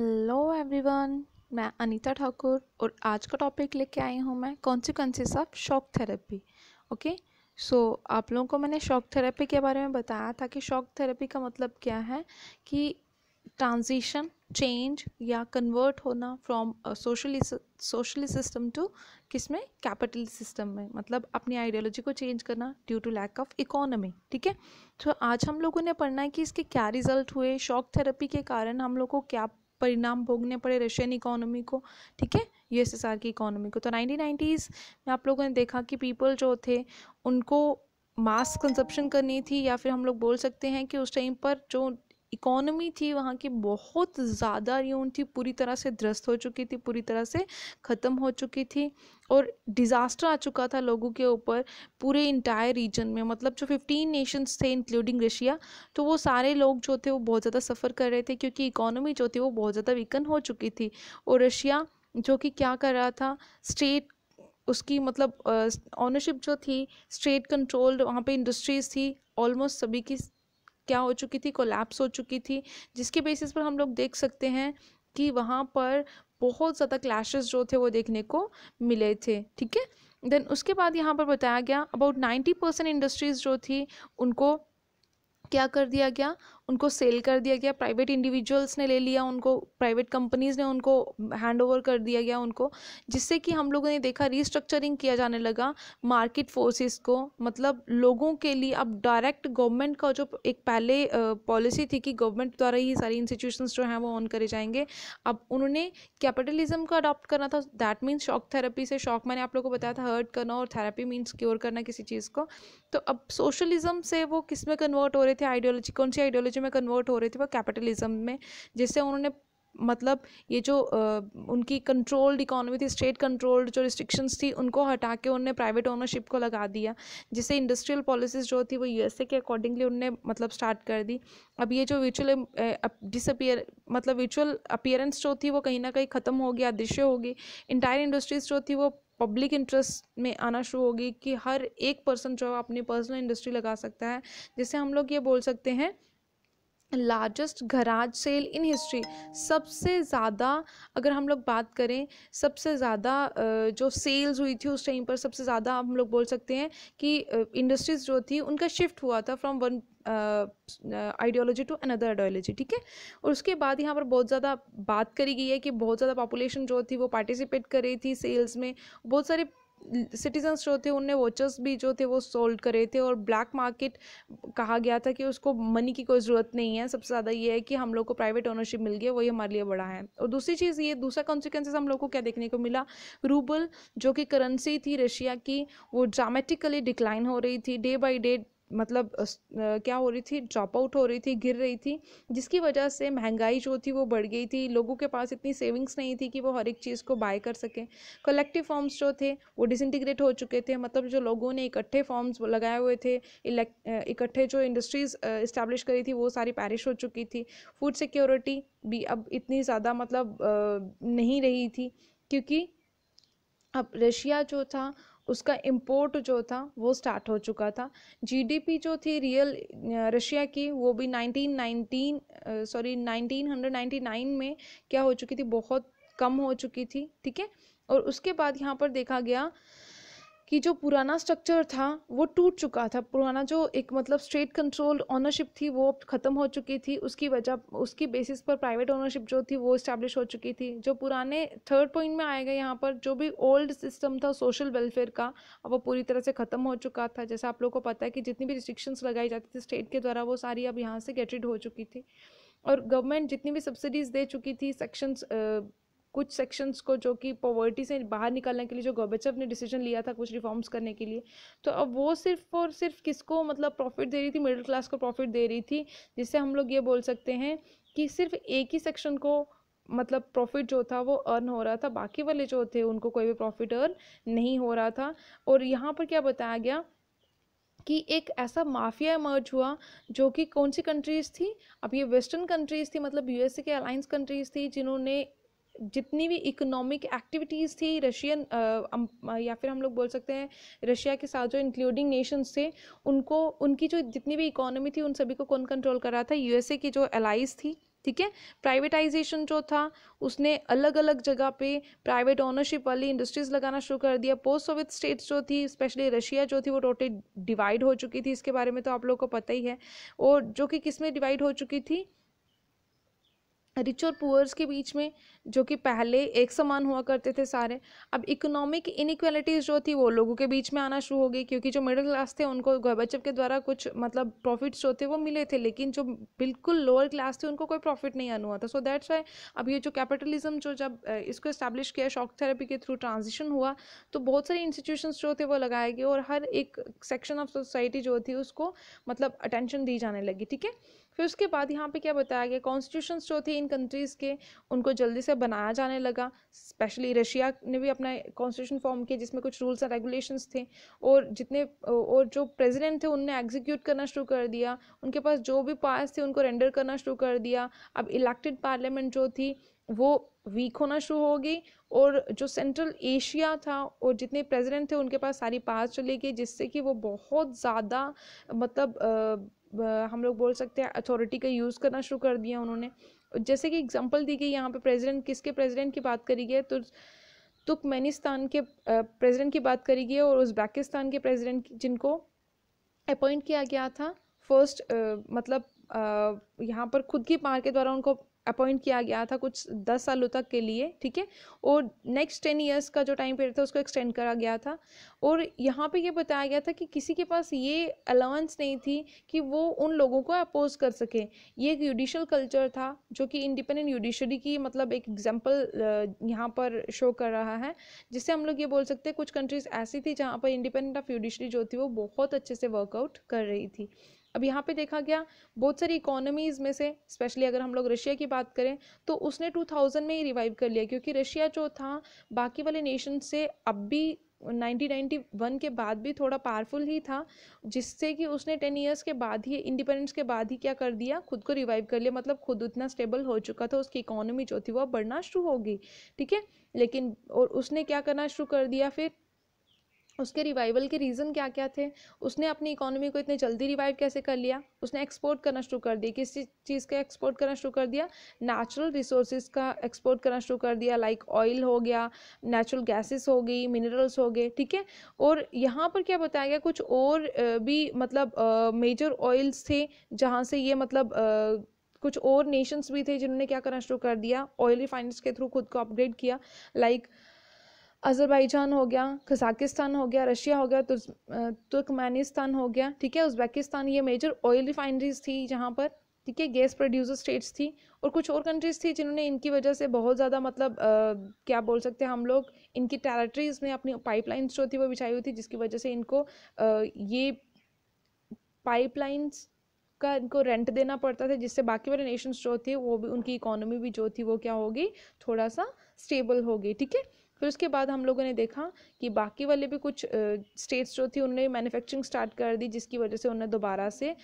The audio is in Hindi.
हेलो एवरीवन मैं अनीता ठाकुर और आज का टॉपिक लेके आई हूँ मैं consequences of shock therapy okay so आप लोगों को मैंने शॉक थेरेपी के बारे में बताया था कि शॉक थेरेपी का मतलब क्या है कि ट्रांजिशन चेंज या कन्वर्ट होना from socially socially system to किस में कैपिटल सिस्टम में मतलब अपनी आइडियोलॉजी को चेंज करना due to lack of economy ठीक है तो आज हम लोगों ने पढ़ना है कि इसके क्या रिजल्ट हुए शॉक थेरेपी के कारण हम लोग को क्या परिणाम भोगने पड़े रशियन इकोनॉमी को ठीक है यूएसएसआर की इकोनॉमी को तो नाइनटीन नाइन्टीज़ में आप लोगों ने देखा कि पीपल जो थे उनको मास कंजप्शन करनी थी या फिर हम लोग बोल सकते हैं कि उस टाइम पर जो इकोनॉमी थी वहाँ की बहुत ज़्यादा यून थी पूरी तरह से ध्रस्त हो चुकी थी पूरी तरह से ख़त्म हो चुकी थी और डिज़ास्टर आ चुका था लोगों के ऊपर पूरे इंटायर रीजन में मतलब जो फिफ्टीन नेशंस थे इंक्लूडिंग रशिया तो वो सारे लोग जो थे वो बहुत ज़्यादा सफ़र कर रहे थे क्योंकि इकोनॉमी जो थी वो बहुत ज़्यादा वीकन हो चुकी थी और रशिया जो कि क्या कर रहा था स्टेट उसकी मतलब ऑनरशिप जो थी स्टेट कंट्रोल्ड वहाँ पे इंडस्ट्रीज़ थी ऑलमोस्ट सभी की क्या हो चुकी थी कोलैप्स हो चुकी थी जिसके बेसिस पर हम लोग देख सकते हैं कि वहाँ पर बहुत ज़्यादा क्लैशेस जो थे वो देखने को मिले थे ठीक है देन उसके बाद यहाँ पर बताया गया अबाउट नाइन्टी परसेंट इंडस्ट्रीज़ जो थी उनको क्या कर दिया गया उनको सेल कर दिया गया प्राइवेट इंडिविजुअल्स ने ले लिया उनको प्राइवेट कंपनीज़ ने उनको हैंड ओवर कर दिया गया उनको जिससे कि हम लोगों ने देखा रिस्ट्रक्चरिंग किया जाने लगा मार्केट फोर्सेस को मतलब लोगों के लिए अब डायरेक्ट गवर्नमेंट का जो एक पहले पॉलिसी थी कि गवर्नमेंट द्वारा ही सारी इंस्टीट्यूशन जो हैं वो ऑन करे जाएंगे अब उन्होंने कैपिटलिज्म को अडॉप्ट करना था दैट मीन्स शॉक थेरेपी से शॉक मैंने आप लोग को बताया था हर्ट करना और थेरेपी मीन्स क्योर करना किसी चीज़ को तो अब सोशलिज्म से वो किस में कन्वर्ट हो रहे थे आइडियोलॉजी कौन सी आइडियोलॉजी कम्युनिज्म में कन्वर्ट हो रही थी वो कैपिटलिज्म में जिससे उन्होंने मतलब ये जो आ, उनकी कंट्रोल्ड इकोनॉमी थी स्टेट कंट्रोल्ड जो रिस्ट्रिक्शंस थी उनको हटा के उन्होंने प्राइवेट ओनरशिप को लगा दिया जिससे इंडस्ट्रियल पॉलिसीज जो थी वो यूएसए के अकॉर्डिंगली उनने मतलब स्टार्ट कर दी अब ये जो विचुअल डिसअपियर मतलब विचुअल अपियरेंस जो थी वो कहीं ना कहीं ख़त्म होगी अदृश्य होगी इंटायर इंडस्ट्रीज जो थी वो पब्लिक इंटरेस्ट में आना शुरू होगी कि हर एक पर्सन जो है अपनी पर्सनल इंडस्ट्री लगा सकता है जिससे हम लोग ये बोल सकते हैं largest garage sale in history सबसे ज़्यादा अगर हम लोग बात करें सबसे ज़्यादा जो सेल्स हुई थी उस टाइम पर सबसे ज़्यादा हम लोग बोल सकते हैं कि इंडस्ट्रीज़ जो थी उनका शिफ्ट हुआ था from one ideology to another ideology ठीक है और उसके बाद यहाँ पर बहुत ज़्यादा बात करी गई है कि बहुत ज़्यादा पॉपुलेशन जो थी वो पार्टिसिपेट कर रही थी सेल्स में बहुत सारे सिटीजन्स जो थे उनने वॉचर्स भी जो थे वो सोल्ड करे थे और ब्लैक मार्केट कहा गया था कि उसको मनी की कोई ज़रूरत नहीं है सबसे ज़्यादा ये है कि हम लोग को प्राइवेट ओनरशिप मिल गई वही हमारे लिए बड़ा है और दूसरी चीज़ ये दूसरा कॉन्सिक्वेंसेस हम लोग को क्या देखने को मिला रूबल जो कि करेंसी थी रशिया की वो ड्रामेटिकली डिक्लाइन हो रही थी डे बाई डे मतलब क्या हो रही थी ड्रॉप आउट हो रही थी गिर रही थी जिसकी वजह से महंगाई जो थी वो बढ़ गई थी लोगों के पास इतनी सेविंग्स नहीं थी कि वो हर एक चीज़ को बाय कर सकें कलेक्टिव फॉर्म्स जो थे वो डिसइंटीग्रेट हो चुके थे मतलब जो लोगों ने इकट्ठे फॉर्म्स लगाए हुए थे इकट्ठे जो इंडस्ट्रीज़ इस्टेब्लिश करी थी वो सारी पैरिश हो चुकी थी फूड सिक्योरिटी भी अब इतनी ज़्यादा मतलब नहीं रही थी क्योंकि अब रशिया जो था उसका इम्पोर्ट जो था वो स्टार्ट हो चुका था जीडीपी जो थी रियल रशिया की वो भी 1919 सॉरी 1999 में क्या हो चुकी थी बहुत कम हो चुकी थी ठीक है और उसके बाद यहाँ पर देखा गया कि जो पुराना स्ट्रक्चर था वो टूट चुका था पुराना जो एक मतलब स्टेट कंट्रोल ओनरशिप थी वो ख़त्म हो चुकी थी उसकी वजह उसकी बेसिस पर प्राइवेट ओनरशिप जो थी वो इस्टेब्लिश हो चुकी थी जो पुराने थर्ड पॉइंट में आएगा यहाँ पर जो भी ओल्ड सिस्टम था सोशल वेलफेयर का अब वो पूरी तरह से ख़त्म हो चुका था जैसा आप लोग को पता है कि जितनी भी रिस्ट्रिक्शंस लगाई जाती थी स्टेट के द्वारा वो सारी अब यहाँ से गेटेड हो चुकी थी और गवर्नमेंट जितनी भी सब्सिडीज़ दे चुकी थी सेक्शंस कुछ सेक्शंस को जो कि पॉवर्टी से बाहर निकालने के लिए जो गोबेचव ने डिसीजन लिया था कुछ रिफॉर्म्स करने के लिए तो अब वो सिर्फ और सिर्फ किसको मतलब प्रॉफिट दे रही थी मिडिल क्लास को प्रॉफिट दे रही थी जिससे हम लोग ये बोल सकते हैं कि सिर्फ एक ही सेक्शन को मतलब प्रॉफिट जो था वो अर्न हो रहा था बाकी वाले जो थे उनको कोई भी प्रॉफिट अर्न नहीं हो रहा था और यहाँ पर क्या बताया गया कि एक ऐसा माफिया इमर्ज हुआ जो कि कौन सी कंट्रीज़ थी अब ये वेस्टर्न कंट्रीज़ थी मतलब यूएसए के अलाइंस कंट्रीज़ थी जिन्होंने जितनी भी इकोनॉमिक एक्टिविटीज़ थी रशियन या फिर हम लोग बोल सकते हैं रशिया के साथ जो इंक्लूडिंग नेशंस थे उनको उनकी जो जितनी भी इकोनॉमी थी उन सभी को कौन कंट्रोल कर रहा था यूएसए की जो एलाइज थी ठीक है प्राइवेटाइजेशन जो था उसने अलग अलग जगह पे प्राइवेट ओनरशिप वाली इंडस्ट्रीज लगाना शुरू कर दिया पोस्ट सोवियत स्टेट्स जो थी स्पेशली रशिया जो थी वो टोटली डिवाइड हो चुकी थी इसके बारे में तो आप लोग को पता ही है और जो कि किस में डिवाइड हो चुकी थी रिच और पुअर्स के बीच में जो कि पहले एक समान हुआ करते थे सारे अब इकोनॉमिक इनक्वालिटीज़ जो थी वो लोगों के बीच में आना शुरू हो गई क्योंकि जो मिडिल क्लास थे उनको गोरबचब के द्वारा कुछ मतलब प्रॉफिट्स जो थे वो मिले थे लेकिन जो बिल्कुल लोअर क्लास थे उनको कोई प्रॉफिट नहीं आना हुआ था सो दैट्स वाई अब ये जो कैपिटलिज्म जो जब इसको इस्टेब्लिश किया शॉक थेरेपी के थ्रू ट्रांजिशन हुआ तो बहुत सारी इंस्टीट्यूशन जो थे वो लगाए गए और हर एक सेक्शन ऑफ सोसाइटी जो थी उसको मतलब अटेंशन दी जाने लगी ठीक है फिर उसके बाद यहाँ पे क्या बताया गया कॉन्स्टिट्यूशंस जो थे इन कंट्रीज़ के उनको जल्दी से बनाया जाने लगा स्पेशली रशिया ने भी अपना कॉन्स्टिट्यूशन फॉर्म किया जिसमें कुछ रूल्स एंड रेगुलेशंस थे और जितने और जो प्रेसिडेंट थे उनने एग्जीक्यूट करना शुरू कर दिया उनके पास जो भी पास थे उनको रेंडर करना शुरू कर दिया अब इलेक्टेड पार्लियामेंट जो थी वो वीक होना शुरू हो गई और जो सेंट्रल एशिया था और जितने प्रेसिडेंट थे उनके पास सारी पास चली गई जिससे कि वो बहुत ज़्यादा मतलब हम लोग बोल सकते हैं अथॉरिटी का यूज़ करना शुरू कर दिया उन्होंने जैसे कि एग्जांपल दी गई यहाँ पे प्रेसिडेंट किसके प्रेसिडेंट की बात करी गई है तो तुर्कमेनिस्तान के प्रेसिडेंट की बात करी गई है और उज़्बेकिस्तान के प्रेसिडेंट जिनको अपॉइंट किया गया था फर्स्ट मतलब यहाँ पर खुद की पार के द्वारा उनको अपॉइंट किया गया था कुछ दस सालों तक के लिए ठीक है और नेक्स्ट टेन ईयर्स का जो टाइम पीरियड था उसको एक्सटेंड करा गया था और यहाँ पे ये बताया गया था कि किसी के पास ये अलाउंस नहीं थी कि वो उन लोगों को अपोज कर सके ये एक जुडिशल कल्चर था जो कि इंडिपेंडेंट जुडिशरी की मतलब एक एग्जाम्पल यहाँ पर शो कर रहा है जिससे हम लोग ये बोल सकते हैं कुछ कंट्रीज़ ऐसी थी जहाँ पर इंडिपेंडेंट ऑफ जुडिशरी जो थी वो बहुत अच्छे से वर्कआउट कर रही थी अब यहाँ पे देखा गया बहुत सारी इकोनॉमीज़ में से स्पेशली अगर हम लोग रशिया की बात करें तो उसने 2000 में ही रिवाइव कर लिया क्योंकि रशिया जो था बाकी वाले नेशन से अब भी 1991 के बाद भी थोड़ा पावरफुल ही था जिससे कि उसने टेन इयर्स के बाद ही इंडिपेंडेंस के बाद ही क्या कर दिया खुद को रिवाइव कर लिया मतलब खुद उतना स्टेबल हो चुका था उसकी इकोनॉमी जो थी वह बढ़ना शुरू हो गई ठीक है लेकिन और उसने क्या करना शुरू कर दिया फिर उसके रिवाइवल के रीज़न क्या क्या थे उसने अपनी इकोनॉमी को इतने जल्दी रिवाइव कैसे कर लिया उसने एक्सपोर्ट करना शुरू कर दिया किस चीज़ का एक्सपोर्ट करना शुरू कर दिया नेचुरल रिसोर्स का एक्सपोर्ट करना शुरू कर दिया लाइक like ऑयल हो गया नेचुरल गैसेस हो गई मिनरल्स हो गए ठीक है और यहाँ पर क्या बताया गया कुछ और भी मतलब मेजर ऑयल्स थे जहाँ से ये मतलब uh, कुछ और नेशंस भी थे जिन्होंने क्या करना शुरू कर दिया ऑयल रिफाइनर्स के थ्रू खुद को अपग्रेड किया लाइक like, अज़रबैजान हो गया कजाकिस्तान हो गया रशिया हो गया तुर्कमेनिस्तान हो गया ठीक है उज़्बेकिस्तान ये मेजर ऑयल रिफाइनरीज थी जहाँ पर ठीक है गैस प्रोड्यूसर स्टेट्स थी और कुछ और कंट्रीज़ थी जिन्होंने इनकी वजह से बहुत ज़्यादा मतलब आ, क्या बोल सकते हैं हम लोग इनकी टेरिटरीज़ में अपनी पाइपलाइंस जो थी वो बिछाई हुई थी जिसकी वजह से इनको आ, ये पाइपलाइंस का इनको रेंट देना पड़ता था जिससे बाकी वाले नेशंस जो थे वो भी उनकी इकोनॉमी भी जो थी वो क्या होगी थोड़ा सा स्टेबल हो गई ठीक है फिर उसके बाद हम लोगों ने देखा कि बाकी वाले भी कुछ स्टेट्स जो थी उन्होंने मैन्युफैक्चरिंग स्टार्ट कर दी जिसकी वजह से उन्होंने दोबारा से